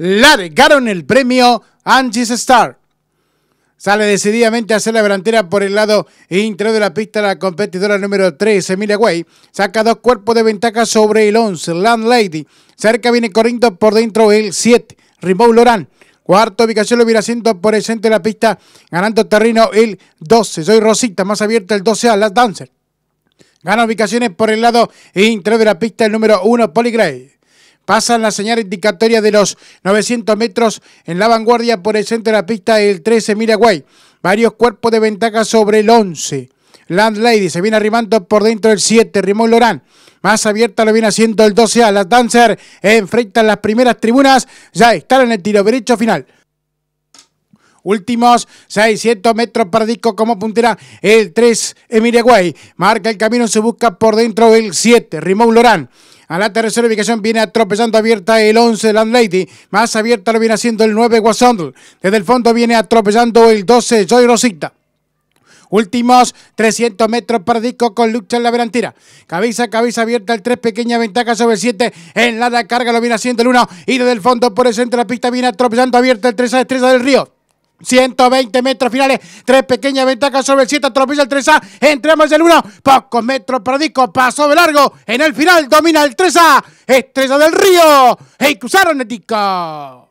largaron el premio Angie's Star. Sale decididamente a hacer la delantera por el lado interior de la pista la competidora número 13, Emilia Way. Saca dos cuerpos de ventaja sobre el 11, Landlady. Cerca viene corriendo por dentro el 7, Rimbaud Loran. Cuarto ubicación lo viene haciendo por el centro de la pista, ganando terreno el 12. Soy Rosita, más abierta el 12 a las Dancer. Gana ubicaciones por el lado interior de la pista el número 1, Poligray. Pasan la señal indicatoria de los 900 metros en la vanguardia por el centro de la pista el 13 Miraguay. Varios cuerpos de ventaja sobre el 11. Landlady. se viene arrimando por dentro del 7, Rimón Lorán. Más abierta lo viene haciendo el 12A. Las Dancer enfrentan las primeras tribunas. Ya están en el tiro derecho final. Últimos 600 metros para Disco como puntera el 3 Miraguay Marca el camino, se busca por dentro del 7, Rimón Lorán. A la tercera ubicación viene atropellando abierta el 11 Landlady. Más abierta lo viene haciendo el 9 Wasandl. Desde el fondo viene atropellando el 12 Joy Rosita. Últimos 300 metros para Disco con lucha en la verantira. Cabeza, cabeza abierta el 3, pequeña ventaja sobre el 7. En la carga lo viene haciendo el 1. Y desde el fondo por el centro de la pista viene atropellando abierta el 3 a destreza del río. 120 metros finales, tres pequeñas ventajas sobre el 7, atropella el 3A, entramos el 1, pocos metros para Disco, pasó de largo, en el final domina el 3A, Estrella del Río, y cruzaron el Disco.